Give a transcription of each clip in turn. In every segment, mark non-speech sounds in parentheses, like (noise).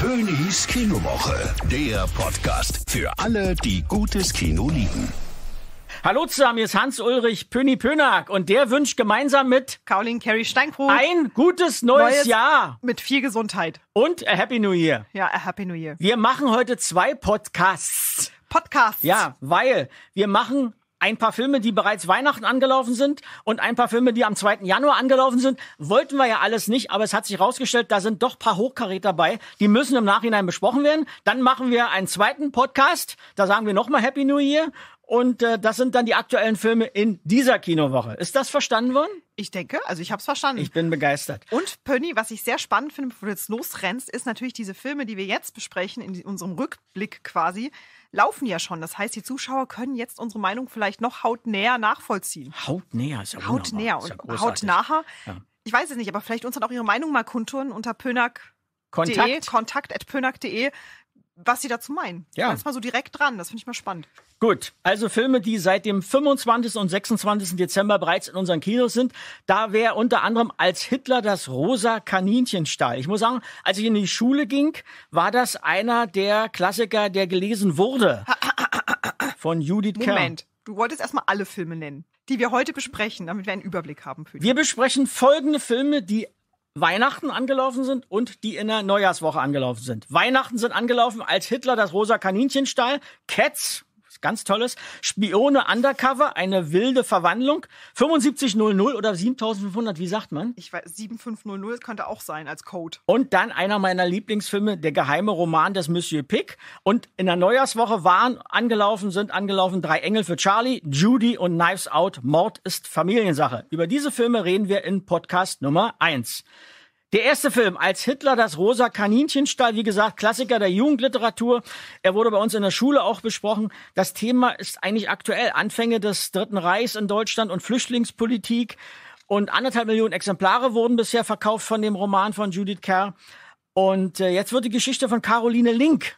Pönys Kinowoche, der Podcast für alle, die gutes Kino lieben. Hallo zusammen, hier ist Hans-Ulrich Pöni Pönack und der wünscht gemeinsam mit Caroline Carey Steinkrug ein gutes neues, neues Jahr. Mit viel Gesundheit. Und a Happy New Year. Ja, a Happy New Year. Wir machen heute zwei Podcasts. Podcasts. Ja, weil wir machen ein paar Filme, die bereits Weihnachten angelaufen sind und ein paar Filme, die am 2. Januar angelaufen sind. Wollten wir ja alles nicht, aber es hat sich rausgestellt, da sind doch paar Hochkaräter dabei. Die müssen im Nachhinein besprochen werden. Dann machen wir einen zweiten Podcast. Da sagen wir nochmal Happy New Year und äh, das sind dann die aktuellen Filme in dieser Kinowoche. Ist das verstanden worden? Ich denke, also ich habe es verstanden. Ich bin begeistert. Und Pönny, was ich sehr spannend finde, bevor du jetzt losrennst, ist natürlich diese Filme, die wir jetzt besprechen, in unserem Rückblick quasi, laufen ja schon. Das heißt, die Zuschauer können jetzt unsere Meinung vielleicht noch hautnäher nachvollziehen. Hautnäher ist ja Hautnäher und ja hautnaher. Ja. Ich weiß es nicht, aber vielleicht uns dann auch ihre Meinung mal kundtun unter pönack.de, kontakt.pönack.de was sie dazu meinen. Ja. Ganz mal so direkt dran, das finde ich mal spannend. Gut, also Filme, die seit dem 25. und 26. Dezember bereits in unseren Kinos sind, da wäre unter anderem als Hitler das rosa Kaninchenstall. Ich muss sagen, als ich in die Schule ging, war das einer der Klassiker, der gelesen wurde. (coughs) von Judith Kerr. Moment, Kern. du wolltest erstmal alle Filme nennen die wir heute besprechen, damit wir einen Überblick haben. Für die. Wir besprechen folgende Filme, die Weihnachten angelaufen sind und die in der Neujahrswoche angelaufen sind. Weihnachten sind angelaufen als Hitler das rosa Kaninchenstall, Cats Ganz tolles. Spione Undercover, eine wilde Verwandlung. 7500 oder 7500, wie sagt man? Ich weiß, 7500 könnte auch sein als Code. Und dann einer meiner Lieblingsfilme, der geheime Roman des Monsieur Pick. Und in der Neujahrswoche waren angelaufen, sind angelaufen drei Engel für Charlie, Judy und Knives Out. Mord ist Familiensache. Über diese Filme reden wir in Podcast Nummer 1. Der erste Film, als Hitler das rosa Kaninchen stahl, wie gesagt, Klassiker der Jugendliteratur. Er wurde bei uns in der Schule auch besprochen. Das Thema ist eigentlich aktuell. Anfänge des Dritten Reichs in Deutschland und Flüchtlingspolitik. Und anderthalb Millionen Exemplare wurden bisher verkauft von dem Roman von Judith Kerr. Und äh, jetzt wird die Geschichte von Caroline Link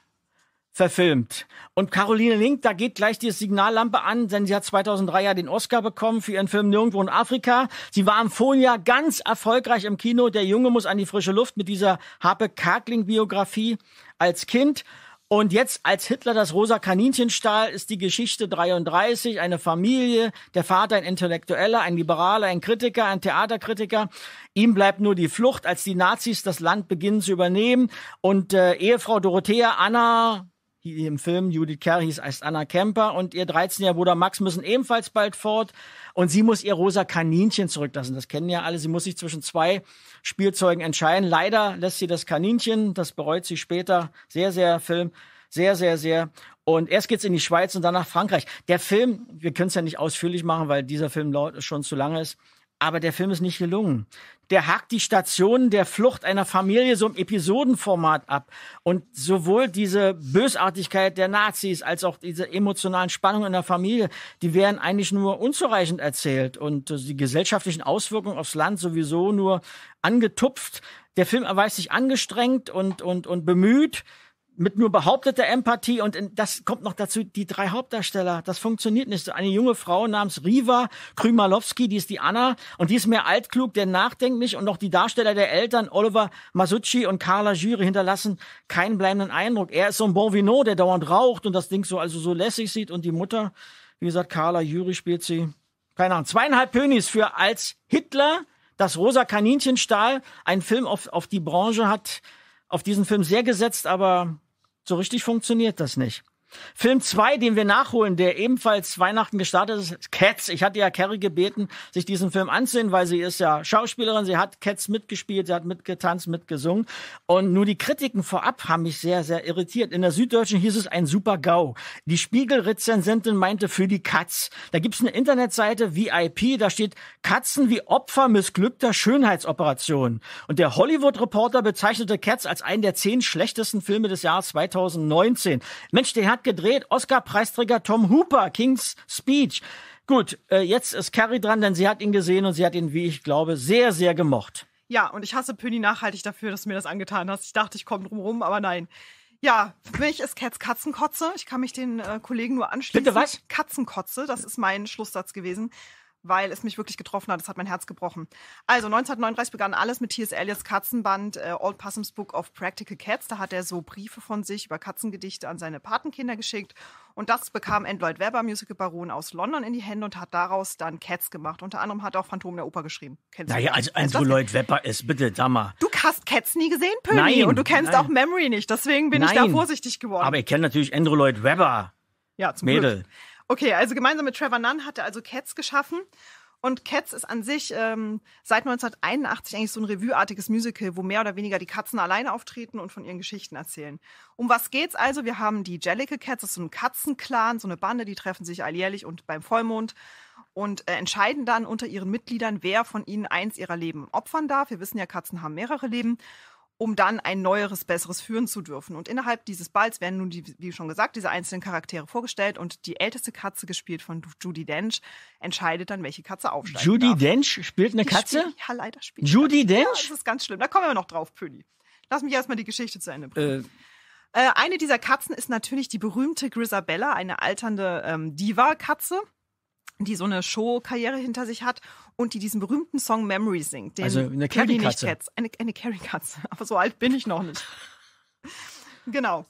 verfilmt. Und Caroline Link, da geht gleich die Signallampe an, denn sie hat 2003 ja den Oscar bekommen für ihren Film Nirgendwo in Afrika. Sie war im Vorjahr ganz erfolgreich im Kino. Der Junge muss an die frische Luft mit dieser Harpe Karkling Biografie als Kind. Und jetzt als Hitler das rosa Kaninchen stahl, ist die Geschichte 33, eine Familie, der Vater ein Intellektueller, ein Liberaler, ein Kritiker, ein Theaterkritiker. Ihm bleibt nur die Flucht, als die Nazis das Land beginnen zu übernehmen. Und äh, Ehefrau Dorothea Anna im Film Judith Kerr hieß als Anna Kemper und ihr 13-jähriger Bruder Max müssen ebenfalls bald fort und sie muss ihr rosa Kaninchen zurücklassen. Das kennen ja alle. Sie muss sich zwischen zwei Spielzeugen entscheiden. Leider lässt sie das Kaninchen, das bereut sie später. Sehr, sehr Film. Sehr, sehr, sehr. Und erst geht's in die Schweiz und dann nach Frankreich. Der Film, wir können es ja nicht ausführlich machen, weil dieser Film schon zu lange ist, aber der Film ist nicht gelungen. Der hakt die Stationen der Flucht einer Familie so im Episodenformat ab. Und sowohl diese Bösartigkeit der Nazis als auch diese emotionalen Spannungen in der Familie, die werden eigentlich nur unzureichend erzählt und äh, die gesellschaftlichen Auswirkungen aufs Land sowieso nur angetupft. Der Film erweist sich angestrengt und, und, und bemüht mit nur behaupteter Empathie und in, das kommt noch dazu, die drei Hauptdarsteller, das funktioniert nicht. Eine junge Frau namens Riva Krymalowski, die ist die Anna und die ist mehr altklug, der nachdenkt nachdenklich und noch die Darsteller der Eltern Oliver Masucci und Carla Jury hinterlassen keinen bleibenden Eindruck. Er ist so ein Bonvino, der dauernd raucht und das Ding so also so lässig sieht und die Mutter, wie gesagt, Carla Jury spielt sie, keine Ahnung, zweieinhalb Pönis für als Hitler, das rosa Kaninchenstahl, ein Film auf, auf die Branche hat auf diesen Film sehr gesetzt, aber so richtig funktioniert das nicht. Film 2, den wir nachholen, der ebenfalls Weihnachten gestartet ist, Cats. Ich hatte ja Carrie gebeten, sich diesen Film anzusehen, weil sie ist ja Schauspielerin, sie hat Cats mitgespielt, sie hat mitgetanzt, mitgesungen. Und nur die Kritiken vorab haben mich sehr, sehr irritiert. In der Süddeutschen hieß es ein super GAU. Die Spiegel-Rezensentin meinte für die Katz. Da gibt's eine Internetseite VIP, da steht Katzen wie Opfer missglückter Schönheitsoperationen. Und der Hollywood-Reporter bezeichnete Cats als einen der zehn schlechtesten Filme des Jahres 2019. Mensch, der hat gedreht. Oscar-Preisträger Tom Hooper, King's Speech. Gut, äh, jetzt ist Carrie dran, denn sie hat ihn gesehen und sie hat ihn, wie ich glaube, sehr, sehr gemocht. Ja, und ich hasse Pöni nachhaltig dafür, dass du mir das angetan hast. Ich dachte, ich komme drumherum, aber nein. Ja, für mich ist Cats Katzenkotze. Ich kann mich den äh, Kollegen nur anschließen. Bitte was? Katzenkotze, das ist mein Schlusssatz gewesen weil es mich wirklich getroffen hat. Es hat mein Herz gebrochen. Also 1939 begann alles mit T.S. Eliot's Katzenband äh, Old Possum's Book of Practical Cats. Da hat er so Briefe von sich über Katzengedichte an seine Patenkinder geschickt. Und das bekam Android Lloyd Webber, Musical-Baron aus London, in die Hände und hat daraus dann Cats gemacht. Unter anderem hat er auch Phantom der Oper geschrieben. Kennst naja, also End also Lloyd Webber ist bitte Dammer. Du hast Cats nie gesehen, Pöni. und du kennst nein. auch Memory nicht. Deswegen bin nein. ich da vorsichtig geworden. Aber ich kenne natürlich Android Lloyd Webber. Ja, zum Mädel. Glück. Okay, also gemeinsam mit Trevor Nunn hat er also Cats geschaffen. Und Cats ist an sich ähm, seit 1981 eigentlich so ein revueartiges Musical, wo mehr oder weniger die Katzen alleine auftreten und von ihren Geschichten erzählen. Um was geht's also? Wir haben die Jellicle Cats, das ist so ein Katzenclan, so eine Bande, die treffen sich alljährlich und beim Vollmond und äh, entscheiden dann unter ihren Mitgliedern, wer von ihnen eins ihrer Leben opfern darf. Wir wissen ja, Katzen haben mehrere Leben um dann ein neueres, besseres führen zu dürfen. Und innerhalb dieses Balls werden nun, die, wie schon gesagt, diese einzelnen Charaktere vorgestellt und die älteste Katze, gespielt von Judy Dench, entscheidet dann, welche Katze aufsteigt. Judy darf. Dench spielt eine die Katze? Spiel, ja, leider spielt. Judy Dench? Ja, das ist ganz schlimm. Da kommen wir noch drauf, Pöli. Lass mich erstmal die Geschichte zu Ende bringen. Äh. äh eine dieser Katzen ist natürlich die berühmte Grisabella, eine alternde ähm, Diva-Katze, die so eine Show-Karriere hinter sich hat und die diesen berühmten Song Memory singt. also eine Carrie-Katze. Eine, eine Carrie-Katze. (laughs) Aber so alt bin ich noch nicht. (laughs) genau.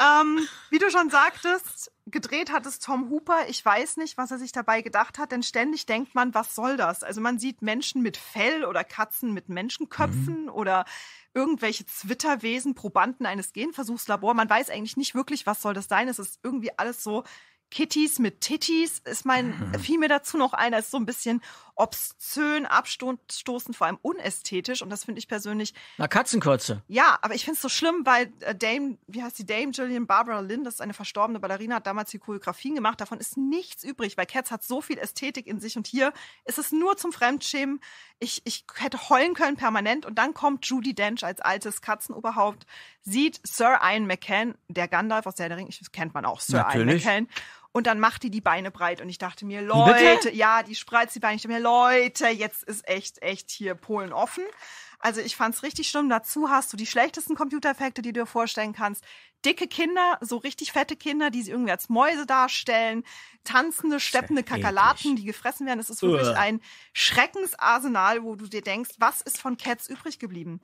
Ähm, wie du schon sagtest, gedreht hat es Tom Hooper. Ich weiß nicht, was er sich dabei gedacht hat, denn ständig denkt man, was soll das? Also man sieht Menschen mit Fell oder Katzen mit Menschenköpfen mhm. oder irgendwelche Zwitterwesen, Probanden eines Genversuchslabors. Man weiß eigentlich nicht wirklich, was soll das sein. Es ist irgendwie alles so Kitties mit Titties. Ist mein, mhm. fiel mir dazu noch ein, als so ein bisschen obszön, abstoßend, vor allem unästhetisch. Und das finde ich persönlich. Na, Katzenkürze. Ja, aber ich finde es so schlimm, weil äh, Dame, wie heißt die Dame Gillian Barbara Lynn, das ist eine verstorbene Ballerina, hat damals die Choreografien gemacht. Davon ist nichts übrig, weil Cats hat so viel Ästhetik in sich. Und hier ist es nur zum Fremdschämen. Ich, ich hätte heulen können permanent. Und dann kommt Judy Dench als altes Katzenoberhaupt, sieht Sir Ian McCann, der Gandalf aus der Ring, ich, kennt man auch, Sir Natürlich. Ian McCann und dann macht die die Beine breit. Und ich dachte mir, Leute, Bitte? ja, die spreizt die Beine. Ich dachte mir, Leute, jetzt ist echt, echt hier Polen offen. Also ich fand's richtig schlimm. Dazu hast du die schlechtesten Computereffekte, die du dir vorstellen kannst. Dicke Kinder, so richtig fette Kinder, die sie irgendwie als Mäuse darstellen. Tanzende, steppende Kakerlaken, die gefressen werden. Es ist wirklich Uah. ein Schreckensarsenal, wo du dir denkst, was ist von Cats übrig geblieben?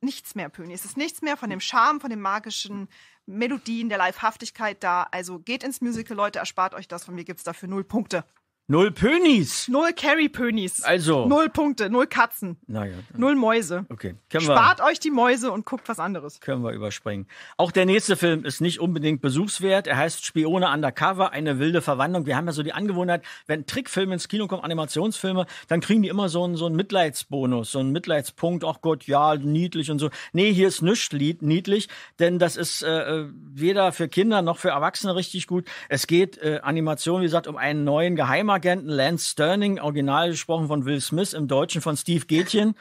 Nichts mehr, Pöni. Es ist nichts mehr von dem Charme, von dem magischen Melodien, der Livehaftigkeit da. Also geht ins Musical, Leute, erspart euch das. Von mir gibt es dafür null Punkte. Null Pönis. Null Carry-Pönis. Also. Null Punkte, null Katzen. Naja. Null Mäuse. Okay. Können Spart wir, euch die Mäuse und guckt was anderes. Können wir überspringen. Auch der nächste Film ist nicht unbedingt besuchswert. Er heißt Spione Undercover, eine wilde Verwandlung. Wir haben ja so die Angewohnheit, wenn Trickfilme ins Kino kommen, Animationsfilme, dann kriegen die immer so einen, so einen Mitleidsbonus, so einen Mitleidspunkt. Ach Gott, ja, niedlich und so. Nee, hier ist nichts niedlich, denn das ist äh, äh, weder für Kinder noch für Erwachsene richtig gut. Es geht äh, Animation, wie gesagt, um einen neuen Geheimat. Geheimagenten Lance Sterling, original gesprochen von Will Smith, im Deutschen von Steve Gätjen,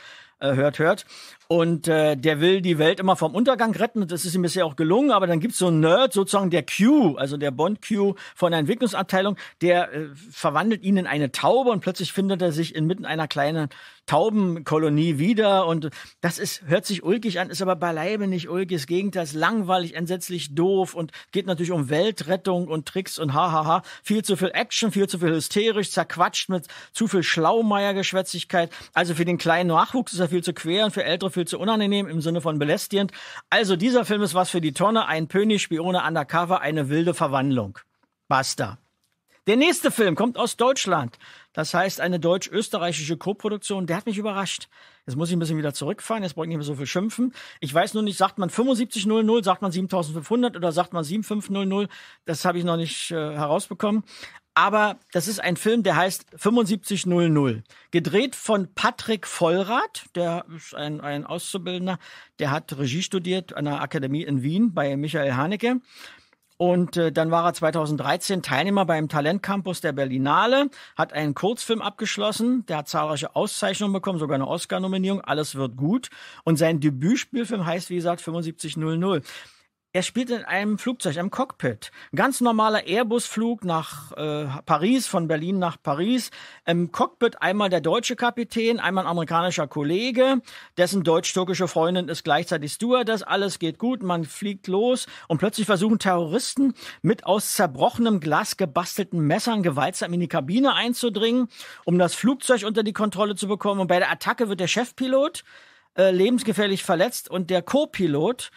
äh, hört, hört. Und äh, der will die Welt immer vom Untergang retten. das ist ihm bisher auch gelungen. Aber dann gibt es so einen Nerd, sozusagen der Q, also der Bond Q von der Entwicklungsabteilung, der äh, verwandelt ihn in eine Taube und plötzlich findet er sich inmitten einer kleinen Taubenkolonie wieder. Und das ist, hört sich ulkig an, ist aber beileibe nicht ulkig. Das Gegenteil ist langweilig, entsetzlich doof und geht natürlich um Weltrettung und Tricks und hahaha. Viel zu viel Action, viel zu viel hysterisch, zerquatscht mit zu viel Schlaumeier-Geschwätzigkeit. Also für den kleinen Nachwuchs ist er viel viel zu quer und für Ältere viel zu unangenehm im Sinne von belästigend. Also dieser Film ist was für die Tonne, ein Pöni, Spione, Undercover, eine wilde Verwandlung. Basta. Der nächste Film kommt aus Deutschland. Das heißt, eine deutsch-österreichische Koproduktion. Der hat mich überrascht. Jetzt muss ich ein bisschen wieder zurückfahren. Jetzt brauche ich nicht mehr so viel schimpfen. Ich weiß nur nicht, sagt man 7500, sagt man 7500 oder sagt man 7500. Das habe ich noch nicht äh, herausbekommen. Aber das ist ein Film, der heißt 7500. Gedreht von Patrick Vollrath, der ist ein, ein Auszubildender, der hat Regie studiert an der Akademie in Wien bei Michael Haneke. Und äh, dann war er 2013 Teilnehmer beim Talentcampus der Berlinale, hat einen Kurzfilm abgeschlossen, der hat zahlreiche Auszeichnungen bekommen, sogar eine Oscar-Nominierung, alles wird gut. Und sein Debütspielfilm heißt, wie gesagt, 7500. Er spielt in einem Flugzeug, einem Cockpit. Ein ganz normaler Airbus-Flug nach äh, Paris, von Berlin nach Paris. Im Cockpit einmal der deutsche Kapitän, einmal ein amerikanischer Kollege, dessen deutsch-türkische Freundin ist gleichzeitig Stewardess. Alles geht gut, man fliegt los und plötzlich versuchen Terroristen mit aus zerbrochenem Glas gebastelten Messern gewaltsam in die Kabine einzudringen, um das Flugzeug unter die Kontrolle zu bekommen. Und bei der Attacke wird der Chefpilot äh, lebensgefährlich verletzt und der Co-Pilot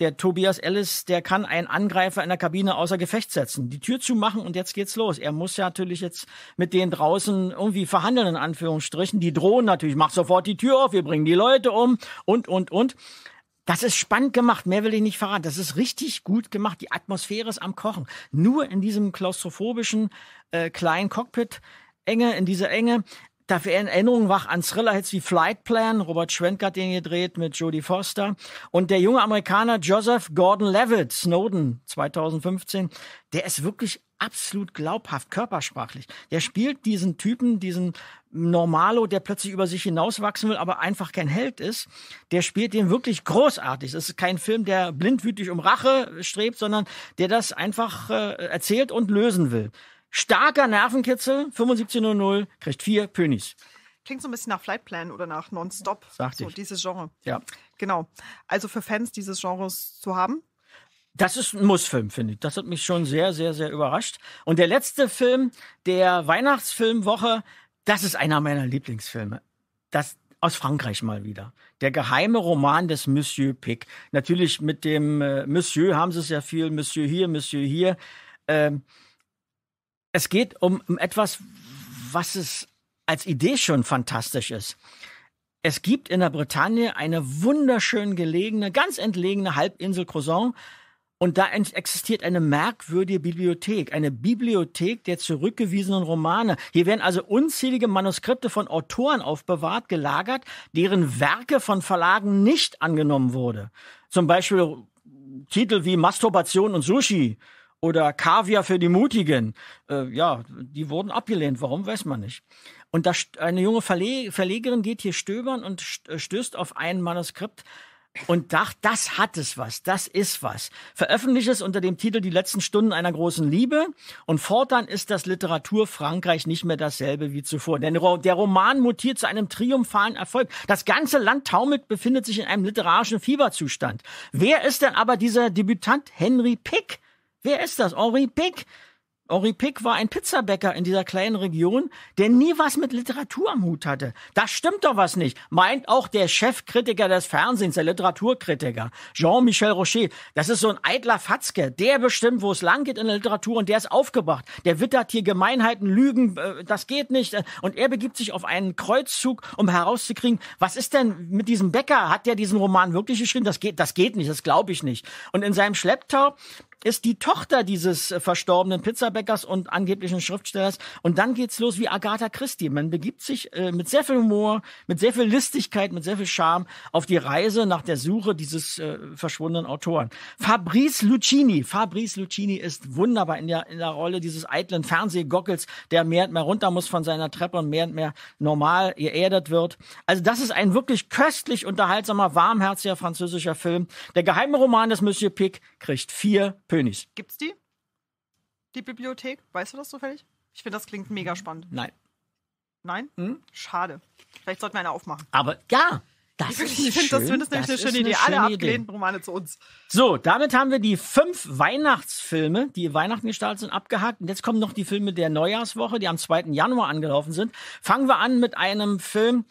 der Tobias Ellis, der kann einen Angreifer in der Kabine außer Gefecht setzen, die Tür zumachen und jetzt geht's los. Er muss ja natürlich jetzt mit denen draußen irgendwie verhandeln, in Anführungsstrichen. Die drohen natürlich, macht sofort die Tür auf, wir bringen die Leute um und, und, und. Das ist spannend gemacht, mehr will ich nicht verraten. Das ist richtig gut gemacht. Die Atmosphäre ist am Kochen. Nur in diesem klaustrophobischen äh, kleinen Cockpit, Enge, in dieser Enge da Dafür Erinnerungen wach an Thriller-Hits wie Flight Plan, Robert Schwenk hat den gedreht mit Jodie Foster und der junge Amerikaner Joseph Gordon-Levitt, Snowden 2015, der ist wirklich absolut glaubhaft körpersprachlich. Der spielt diesen Typen, diesen Normalo, der plötzlich über sich hinauswachsen will, aber einfach kein Held ist. Der spielt den wirklich großartig. Es ist kein Film, der blindwütig um Rache strebt, sondern der das einfach äh, erzählt und lösen will. Starker Nervenkitzel, 7500, kriegt vier Pönis. Klingt so ein bisschen nach Flightplan oder nach Nonstop. Sagt so ich. dieses Genre. Ja. Genau. Also für Fans dieses Genres zu haben. Das ist ein Mussfilm, finde ich. Das hat mich schon sehr, sehr, sehr überrascht. Und der letzte Film der Weihnachtsfilmwoche, das ist einer meiner Lieblingsfilme. Das, aus Frankreich mal wieder. Der geheime Roman des Monsieur Pick. Natürlich mit dem äh, Monsieur haben sie es ja viel, Monsieur hier, Monsieur hier. Ähm, es geht um, etwas, was es als Idee schon fantastisch ist. Es gibt in der Bretagne eine wunderschön gelegene, ganz entlegene Halbinsel Croissant. Und da existiert eine merkwürdige Bibliothek, eine Bibliothek der zurückgewiesenen Romane. Hier werden also unzählige Manuskripte von Autoren aufbewahrt, gelagert, deren Werke von Verlagen nicht angenommen wurde. Zum Beispiel Titel wie Masturbation und Sushi oder Kaviar für die Mutigen. Äh, ja, die wurden abgelehnt. Warum weiß man nicht. Und da eine junge Verle Verlegerin geht hier stöbern und äh, stößt auf ein Manuskript und dacht, das hat es was, das ist was. Veröffentlicht es unter dem Titel Die letzten Stunden einer großen Liebe und fortan ist das Literatur Frankreich nicht mehr dasselbe wie zuvor. Denn der Roman mutiert zu einem triumphalen Erfolg. Das ganze Land taumelt, befindet sich in einem literarischen Fieberzustand. Wer ist denn aber dieser Debütant Henry Pick? Wer ist das? Henri Pick. Henri Pick war ein Pizzabäcker in dieser kleinen Region, der nie was mit Literatur am Hut hatte. Das stimmt doch was nicht, meint auch der Chefkritiker des Fernsehens, der Literaturkritiker, Jean-Michel Rocher. Das ist so ein eitler Fatzke, der bestimmt, wo es lang geht in der Literatur und der ist aufgebracht. Der wittert hier Gemeinheiten, Lügen, äh, das geht nicht. Und er begibt sich auf einen Kreuzzug, um herauszukriegen, was ist denn mit diesem Bäcker? Hat der diesen Roman wirklich geschrieben? Das geht, das geht nicht, das glaube ich nicht. Und in seinem Schlepptau ist die Tochter dieses äh, verstorbenen Pizzabäckers und angeblichen Schriftstellers. Und dann geht's los wie Agatha Christie. Man begibt sich äh, mit sehr viel Humor, mit sehr viel Listigkeit, mit sehr viel Charme auf die Reise nach der Suche dieses äh, verschwundenen Autoren. Fabrice Lucchini. Fabrice Lucchini ist wunderbar in der, in der Rolle dieses eitlen Fernsehgockels, der mehr und mehr runter muss von seiner Treppe und mehr und mehr normal geerdet wird. Also das ist ein wirklich köstlich unterhaltsamer, warmherziger französischer Film. Der geheime Roman des Monsieur Pic kriegt vier Pönig. Gibt's die? Die Bibliothek? Weißt du das zufällig? Ich finde, das klingt mega spannend. Nein. Nein? Hm? Schade. Vielleicht sollten wir eine aufmachen. Aber ja, das ich ist finde, das, das, nämlich eine schöne Idee. Schöne Alle abgelehnten Romane zu uns. So, damit haben wir die fünf Weihnachtsfilme, die Weihnachten gestartet sind, abgehakt. Und jetzt kommen noch die Filme der Neujahrswoche, die am 2. Januar angelaufen sind. Fangen wir an mit einem Film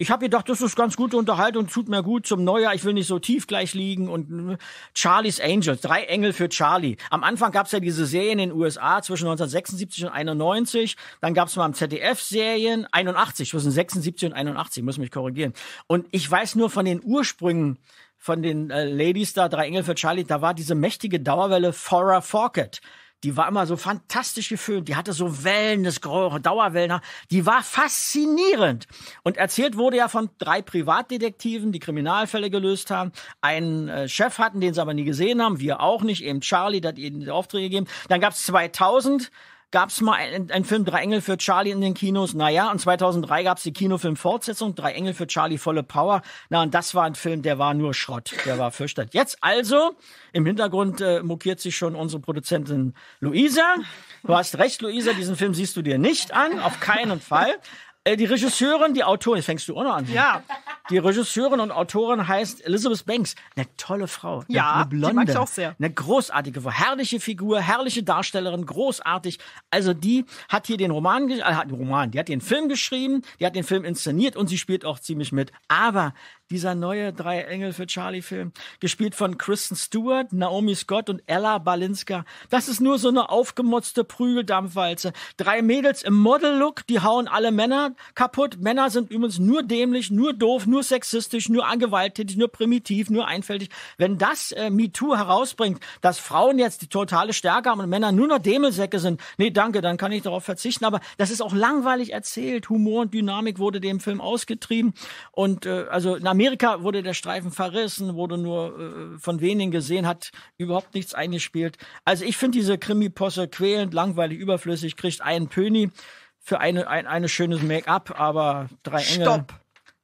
ich habe gedacht, das ist ganz gute Unterhaltung, tut mir gut zum Neujahr. Ich will nicht so tief gleich liegen. Und äh, Charlie's Angels, drei Engel für Charlie. Am Anfang gab es ja diese Serien in den USA zwischen 1976 und 91. Dann gab es mal am ZDF Serien 81 zwischen 76 und 81. Muss mich korrigieren. Und ich weiß nur von den Ursprüngen von den äh, Ladies da, drei Engel für Charlie. Da war diese mächtige Dauerwelle Farrah Fawcett die war immer so fantastisch geföhnt, die hatte so Wellen, das Dauerwellen, die war faszinierend. Und erzählt wurde ja von drei Privatdetektiven, die Kriminalfälle gelöst haben, einen äh, Chef hatten, den sie aber nie gesehen haben, wir auch nicht, eben Charlie, der hat ihnen die Aufträge gegeben. Dann gab es 2000 gab's mal einen Film Drei Engel für Charlie in den Kinos. Naja, und 2003 gab's die Kinofilmfortsetzung Drei Engel für Charlie volle Power. Na, und das war ein Film, der war nur Schrott. Der war fürchterlich. Jetzt also, im Hintergrund äh, mokiert sich schon unsere Produzentin Luisa. Du hast recht, Luisa, diesen Film siehst du dir nicht an, auf keinen Fall. Äh, die Regisseurin, die Autorin, jetzt fängst du auch noch an. Ja. Die Regisseurin und Autorin heißt Elizabeth Banks. Eine tolle Frau. Ja, eine Blonde. Die mag ich auch sehr. Eine großartige Frau. Herrliche Figur, herrliche Darstellerin, großartig. Also die hat hier den Roman, äh, den Roman, die hat den Film geschrieben, die hat den Film inszeniert und sie spielt auch ziemlich mit. Aber dieser neue Drei Engel für Charlie-Film, gespielt von Kristen Stewart, Naomi Scott und Ella Balinska. Das ist nur so eine aufgemotzte Prügeldampfwalze. Drei Mädels im Model-Look, die hauen alle Männer kaputt. Männer sind übrigens nur dämlich, nur doof, nur sexistisch, nur angewalttätig, nur primitiv, nur einfältig. Wenn das äh, MeToo herausbringt, dass Frauen jetzt die totale Stärke haben und Männer nur noch Dämelsäcke sind, nee, danke, dann kann ich darauf verzichten. Aber das ist auch langweilig erzählt. Humor und Dynamik wurde dem Film ausgetrieben. Und äh, also na, Amerika wurde der Streifen verrissen, wurde nur äh, von wenigen gesehen, hat überhaupt nichts eingespielt. Also ich finde diese Krimi-Posse quälend, langweilig, überflüssig, kriegt einen Pöni für eine, ein eine schönes Make-up, aber drei Engel. Stopp.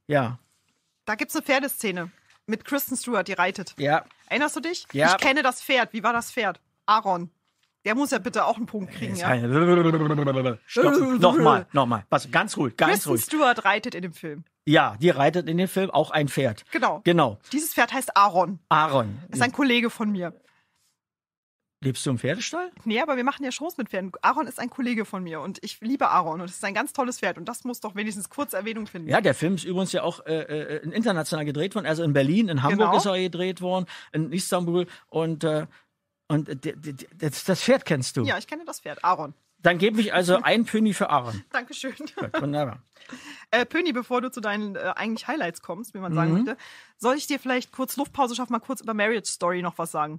Ja. Da gibt es eine Pferdeszene mit Kristen Stewart, die reitet. Ja. Erinnerst du dich? Ja. Ich kenne das Pferd. Wie war das Pferd? Aaron. Der muss ja bitte auch einen Punkt kriegen, ja. (laughs) Nochmal, nochmal. Was, ganz ruhig, ganz Kristen ruhig. Stuart reitet in dem Film. Ja, die reitet in dem Film auch ein Pferd. Genau. Genau. Dieses Pferd heißt Aaron. Aaron. Ist ein Kollege von mir. Lebst du im Pferdestall? Nee, aber wir machen ja Shows mit Pferden. Aaron ist ein Kollege von mir und ich liebe Aaron und es ist ein ganz tolles Pferd und das muss doch wenigstens kurz Erwähnung finden. Ja, der Film ist übrigens ja auch äh, äh international gedreht worden. Also in Berlin, in Hamburg genau. ist er gedreht worden, in Istanbul und äh, und äh, das, das Pferd kennst du. Ja, ich kenne das Pferd, Aaron. Dann gebe ich also (laughs) ein Pöni für Aaron. Dankeschön. wunderbar. (laughs) Äh, Pöni, bevor du zu deinen äh, eigentlich Highlights kommst, wie man sagen mhm. möchte, soll ich dir vielleicht kurz Luftpause schaffen, mal kurz über Marriage Story noch was sagen?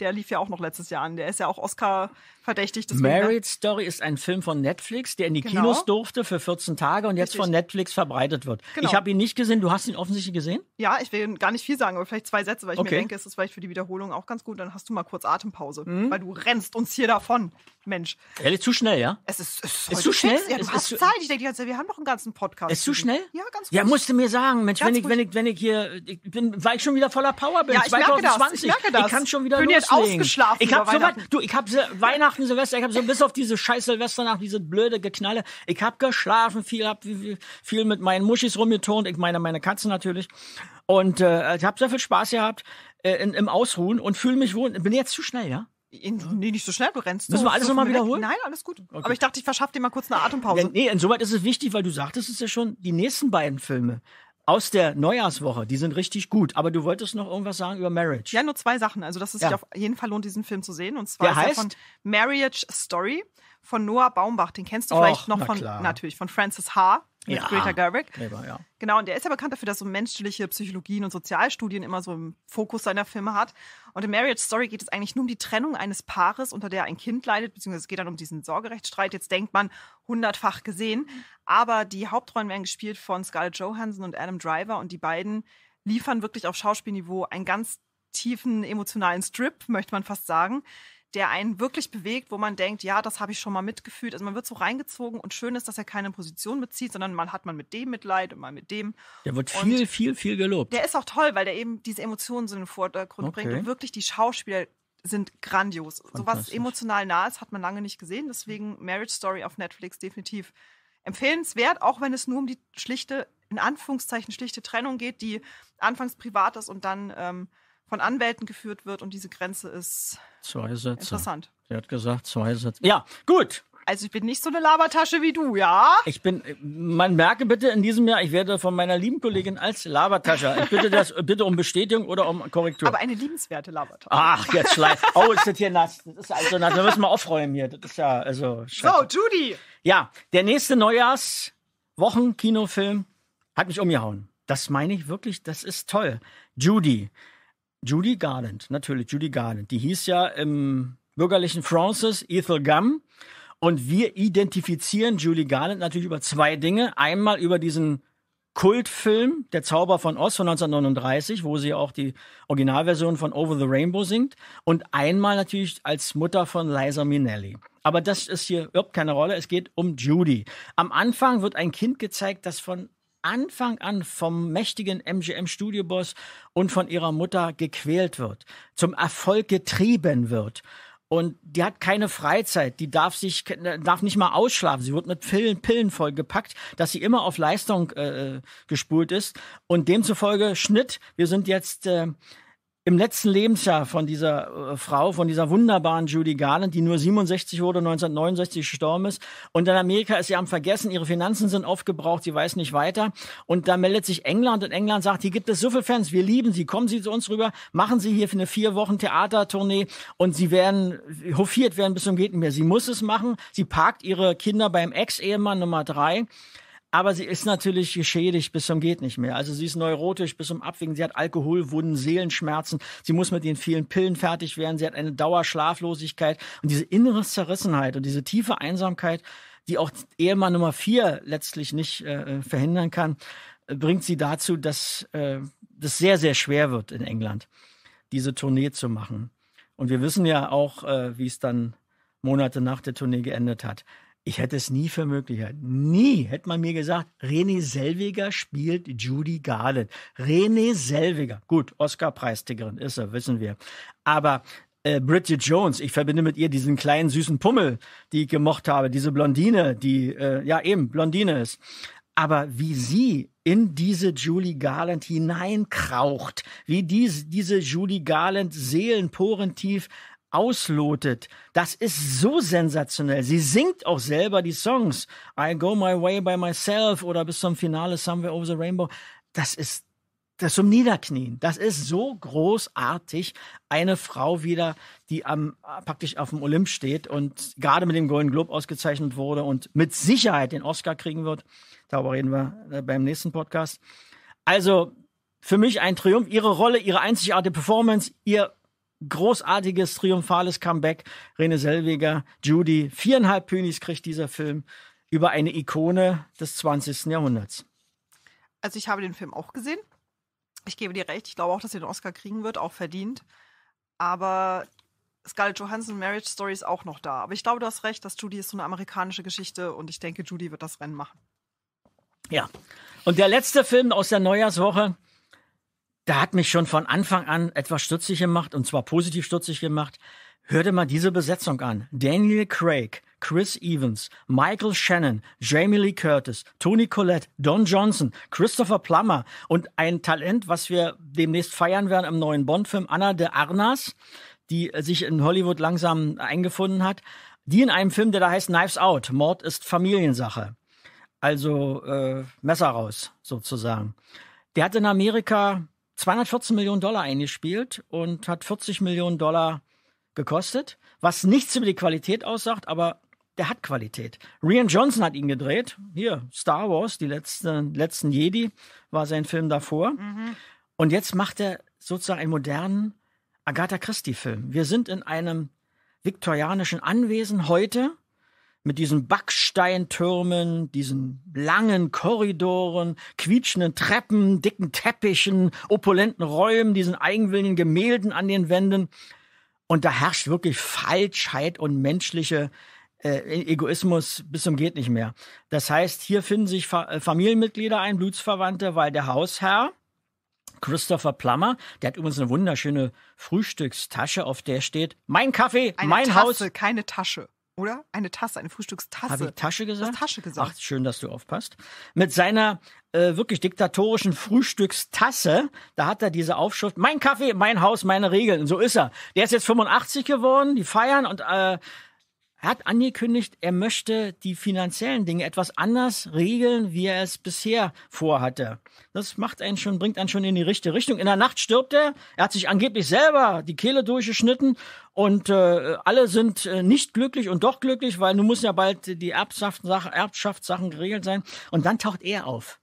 der lief ja auch noch letztes Jahr an. Der ist ja auch Oscar verdächtig. Ne? Married Story ist ein Film von Netflix, der in die genau. Kinos durfte für 14 Tage und jetzt Richtig. von Netflix verbreitet wird. Genau. Ich habe ihn nicht gesehen. Du hast ihn offensichtlich gesehen? Ja, ich will gar nicht viel sagen, aber vielleicht zwei Sätze, weil ich okay. mir denke, es ist vielleicht für die Wiederholung auch ganz gut. Dann hast du mal kurz Atempause, mhm. weil du rennst uns hier davon. Mensch. Ehrlich, zu schnell, ja? Es ist, es ist, zu schnell. Ja, du ist, hast ist Zeit. Ich denke, ganze, wir haben noch einen ganzen Podcast. Ist zu schnell? Ja, ganz gut. Ja, musst du mir sagen, Mensch, wenn ich, wenn ich, wenn ich hier, ich bin, war ich schon wieder voller Power bin. Ja, ich 2020. Merke das, ich merke das. Ich kann schon wieder los ausgeschlafen. Ich habe so du, ich habe Weihnachten, Silvester, ich habe so bis auf diese scheiß Silvesternacht, diese blöde Geknalle. Ich habe geschlafen, viel, hab viel mit meinen Muschis rumgeturnt. Ich meine, meine Katzen natürlich. Und äh, ich habe sehr viel Spaß gehabt äh, in, im Ausruhen und fühle mich wohl. Bin jetzt zu schnell, ja? In, nee, nicht so schnell, du rennst. Müssen wir alles nochmal wiederholen? Nein, alles gut. Okay. Aber ich dachte, ich verschaffe dir mal kurz eine Atempause. Ja, nee, insoweit ist es wichtig, weil du sagtest es ja schon, die nächsten beiden Filme aus der Neujahrswoche, die sind richtig gut. Aber du wolltest noch irgendwas sagen über Marriage. Ja, nur zwei Sachen. Also, dass es ja. sich auf jeden Fall lohnt, diesen Film zu sehen. Und zwar Der ist heißt? er von Marriage Story von Noah Baumbach. Den kennst du Och, vielleicht noch na von, klar. natürlich, von Francis H mit ja. Greta Gerwig. Lieber, ja. Genau, und der ist ja bekannt dafür, dass so menschliche Psychologien und Sozialstudien immer so im Fokus seiner Filme hat. Und in Marriage Story geht es eigentlich nur um die Trennung eines Paares, unter der ein Kind leidet, beziehungsweise es geht dann um diesen Sorgerechtsstreit. Jetzt denkt man, hundertfach gesehen. Aber die Hauptrollen werden gespielt von Scarlett Johansson und Adam Driver und die beiden liefern wirklich auf Schauspielniveau einen ganz tiefen emotionalen Strip, möchte man fast sagen der einen wirklich bewegt, wo man denkt, ja, das habe ich schon mal mitgefühlt. Also man wird so reingezogen und schön ist, dass er keine Position bezieht, sondern man hat man mit dem Mitleid und mal mit dem. Der wird und viel, viel, viel gelobt. Der ist auch toll, weil der eben diese Emotionen so in den Vordergrund okay. bringt und wirklich die Schauspieler sind grandios. Sowas emotional nah ist, hat man lange nicht gesehen. Deswegen Marriage Story auf Netflix definitiv empfehlenswert, auch wenn es nur um die schlichte, in Anführungszeichen schlichte Trennung geht, die anfangs privat ist und dann ähm, von Anwälten geführt wird und diese Grenze ist zwei Sätze. interessant. Sie hat gesagt, zwei Sätze. Ja, gut. Also ich bin nicht so eine Labertasche wie du, ja? Ich bin, man merke bitte in diesem Jahr, ich werde von meiner lieben Kollegin als Labertasche. Ich bitte das, bitte um Bestätigung oder um Korrektur. Aber eine liebenswerte Labertasche. Ach, jetzt schleif. Oh, ist das hier nass. Das ist also nass. Wir müssen mal aufräumen hier. Das ist ja, also. Scheiße. So, Judy. Ja, der nächste Neujahrswochen-Kinofilm hat mich umgehauen. Das meine ich wirklich, das ist toll. Judy. Judy Garland, natürlich Judy Garland. Die hieß ja im bürgerlichen Francis Ethel Gum. Und wir identifizieren Judy Garland natürlich über zwei Dinge. Einmal über diesen Kultfilm Der Zauber von Oz von 1939, wo sie auch die Originalversion von Over the Rainbow singt. Und einmal natürlich als Mutter von Liza Minnelli. Aber das ist hier überhaupt keine Rolle. Es geht um Judy. Am Anfang wird ein Kind gezeigt, das von Anfang an vom mächtigen MGM-Studioboss und von ihrer Mutter gequält wird, zum Erfolg getrieben wird. Und die hat keine Freizeit, die darf sich, äh, darf nicht mal ausschlafen. Sie wird mit Pillen, Pillen vollgepackt, dass sie immer auf Leistung äh, äh gespult ist. Und demzufolge Schnitt, wir sind jetzt äh, im letzten Lebensjahr von dieser äh, Frau, von dieser wunderbaren Judy Garland, die nur 67 wurde, 1969 gestorben ist. Und in Amerika ist sie am Vergessen, ihre Finanzen sind aufgebraucht, sie weiß nicht weiter. Und da meldet sich England und England sagt, hier gibt es so viele Fans, wir lieben sie, kommen Sie zu uns rüber, machen Sie hier für eine vier Wochen Theatertournee und Sie werden hofiert werden bis zum geht Sie muss es machen. Sie parkt ihre Kinder beim Ex-Ehemann Nummer drei aber sie ist natürlich geschädigt bis zum geht nicht mehr. Also sie ist neurotisch bis zum Abwägen. Sie hat Alkoholwunden, Seelenschmerzen. Sie muss mit den vielen Pillen fertig werden. Sie hat eine Dauerschlaflosigkeit und diese innere Zerrissenheit und diese tiefe Einsamkeit, die auch Ehemann Nummer vier letztlich nicht äh, verhindern kann, bringt sie dazu, dass äh, das sehr, sehr schwer wird in England, diese Tournee zu machen. Und wir wissen ja auch, äh, wie es dann Monate nach der Tournee geendet hat. Ich hätte es nie für möglich gehalten. Nie hätte man mir gesagt, René Selviger spielt Judy Garland. René Selviger. Gut, Oscar-Preisträgerin ist er, wissen wir. Aber äh, Bridget Jones, ich verbinde mit ihr diesen kleinen süßen Pummel, die ich gemocht habe, diese Blondine, die äh, ja eben Blondine ist. Aber wie sie in diese Julie Garland hineinkraucht, wie dies, diese Julie Garland seelenporentief auslotet. Das ist so sensationell. Sie singt auch selber die Songs. I Go My Way by Myself oder bis zum Finale Somewhere Over the Rainbow. Das ist das zum Niederknien. Das ist so großartig. Eine Frau wieder, die am, praktisch auf dem Olymp steht und gerade mit dem Golden Globe ausgezeichnet wurde und mit Sicherheit den Oscar kriegen wird. Darüber reden wir äh, beim nächsten Podcast. Also für mich ein Triumph. Ihre Rolle, ihre einzigartige Performance, ihr großartiges, triumphales Comeback. Rene Selweger, Judy, viereinhalb Pünis kriegt dieser Film über eine Ikone des 20. Jahrhunderts. Also ich habe den Film auch gesehen. Ich gebe dir recht, ich glaube auch, dass er den Oscar kriegen wird, auch verdient. Aber Scarlett Johansson Marriage Story ist auch noch da. Aber ich glaube, du hast recht, dass Judy ist so eine amerikanische Geschichte und ich denke, Judy wird das Rennen machen. Ja. Und der letzte Film aus der Neujahrswoche, da hat mich schon von Anfang an etwas stutzig gemacht, und zwar positiv stutzig gemacht. Hör dir mal diese Besetzung an. Daniel Craig, Chris Evans, Michael Shannon, Jamie Lee Curtis, Tony Collette, Don Johnson, Christopher Plummer und ein Talent, was wir demnächst feiern werden im neuen Bond-Film, Anna de Arnas, die sich in Hollywood langsam eingefunden hat. Die in einem Film, der da heißt Knives Out, Mord ist Familiensache. Also äh, Messer raus, sozusagen. Der hat in Amerika 214 Millionen Dollar eingespielt und hat 40 Millionen Dollar gekostet, was nichts über die Qualität aussagt, aber der hat Qualität. Rian Johnson hat ihn gedreht. Hier, Star Wars, die letzten, letzten Jedi, war sein Film davor. Mhm. Und jetzt macht er sozusagen einen modernen Agatha Christie-Film. Wir sind in einem viktorianischen Anwesen heute mit diesen Backsteintürmen, diesen langen Korridoren, quietschenden Treppen, dicken Teppichen, opulenten Räumen, diesen eigenwilligen Gemälden an den Wänden. Und da herrscht wirklich Falschheit und menschliche äh, e-, Egoismus bis zum geht nicht mehr. Das heißt, hier finden sich Fa äh, Familienmitglieder ein, Blutsverwandte, weil der Hausherr Christopher Plummer, der hat übrigens eine wunderschöne Frühstückstasche, auf der steht: Mein Kaffee, eine mein Tasse, Haus, keine Tasche. Oder? Eine Tasse, eine Frühstückstasse. Habe ich Tasche gesagt? Das Tasche gesagt. Ach, schön, dass du aufpasst. Mit seiner äh, wirklich diktatorischen Frühstückstasse, da hat er diese Aufschrift, mein Kaffee, mein Haus, meine Regeln. Und so ist er. Der ist jetzt 85 geworden, die feiern und äh, er hat angekündigt, er möchte die finanziellen Dinge etwas anders regeln, wie er es bisher vorhatte. Das macht einen schon, bringt einen schon in die richtige Richtung. In der Nacht stirbt er. Er hat sich angeblich selber die Kehle durchgeschnitten und äh, alle sind äh, nicht glücklich und doch glücklich, weil nun muss ja bald die Erbschaftssachen, Erbschaftssachen geregelt sein. Und dann taucht er auf.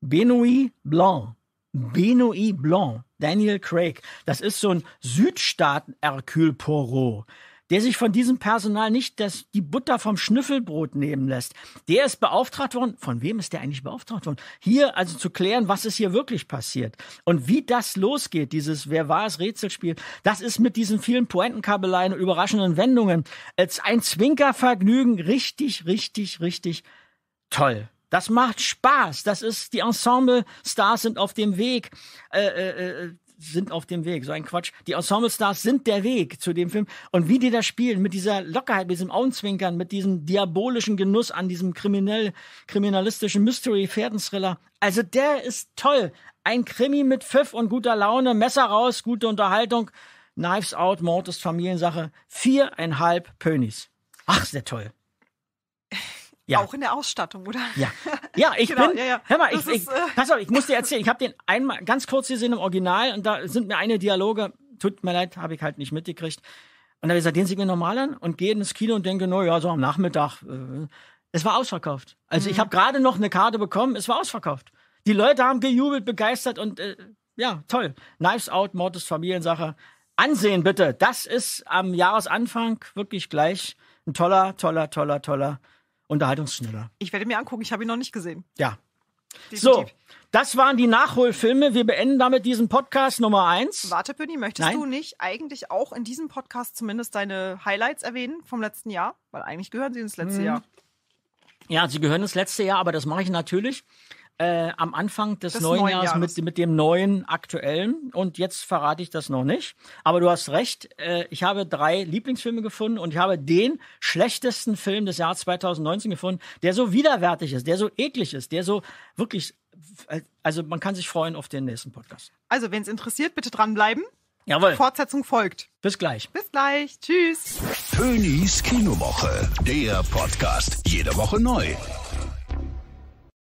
Benoit Blanc. Benoit Blanc. Daniel Craig. Das ist so ein Südstaaten-Hercule Poirot der sich von diesem Personal nicht das, die Butter vom Schnüffelbrot nehmen lässt. Der ist beauftragt worden. Von wem ist der eigentlich beauftragt worden? Hier also zu klären, was ist hier wirklich passiert. Und wie das losgeht, dieses Wer war es Rätselspiel, das ist mit diesen vielen Pointenkabeleien und überraschenden Wendungen als ein Zwinkervergnügen richtig, richtig, richtig toll. Das macht Spaß. Das ist, die Ensemble-Stars sind auf dem Weg. Äh, äh, äh sind auf dem Weg. So ein Quatsch. Die Ensemble-Stars sind der Weg zu dem Film. Und wie die das spielen, mit dieser Lockerheit, mit diesem Augenzwinkern, mit diesem diabolischen Genuss an diesem kriminell, kriminalistischen Mystery-Pferdenthriller. Also der ist toll. Ein Krimi mit Pfiff und guter Laune, Messer raus, gute Unterhaltung. Knives Out, Mord ist Familiensache. Viereinhalb Pönis. Ach, sehr toll. (laughs) Ja. Auch in der Ausstattung, oder? Ja, (laughs) ja ich genau, bin. Ja, ja. Hör mal, ich, ich, ist, äh... pass auf, ich muss dir (laughs) erzählen, ich habe den einmal ganz kurz gesehen im Original und da sind mir eine Dialoge, tut mir leid, habe ich halt nicht mitgekriegt. Und dann habe ich gesagt, den sieht wir normal an und gehe ins Kino und denke, no, ja, so am Nachmittag. Äh, es war ausverkauft. Also mhm. ich habe gerade noch eine Karte bekommen, es war ausverkauft. Die Leute haben gejubelt, begeistert und äh, ja, toll. Knives Out, Mord ist Familiensache. Ansehen bitte. Das ist am Jahresanfang wirklich gleich ein toller, toller, toller, toller Unterhaltungsschneller. Ich werde mir angucken, ich habe ihn noch nicht gesehen. Ja. Definitiv. So, das waren die Nachholfilme. Wir beenden damit diesen Podcast Nummer eins. Warte, Pöni, möchtest Nein? du nicht eigentlich auch in diesem Podcast zumindest deine Highlights erwähnen vom letzten Jahr? Weil eigentlich gehören sie ins letzte hm. Jahr. Ja, sie gehören ins letzte Jahr, aber das mache ich natürlich äh, am Anfang des, des neuen, neuen Jahres, Jahres, Mit, mit dem neuen aktuellen. Und jetzt verrate ich das noch nicht. Aber du hast recht, äh, ich habe drei Lieblingsfilme gefunden und ich habe den schlechtesten Film des Jahres 2019 gefunden, der so widerwärtig ist, der so eklig ist, der so wirklich, äh, also man kann sich freuen auf den nächsten Podcast. Also, wenn es interessiert, bitte dranbleiben. Jawohl. Fortsetzung folgt. Bis gleich. Bis gleich. Tschüss. Tönys Kinowoche. Der Podcast. Jede Woche neu.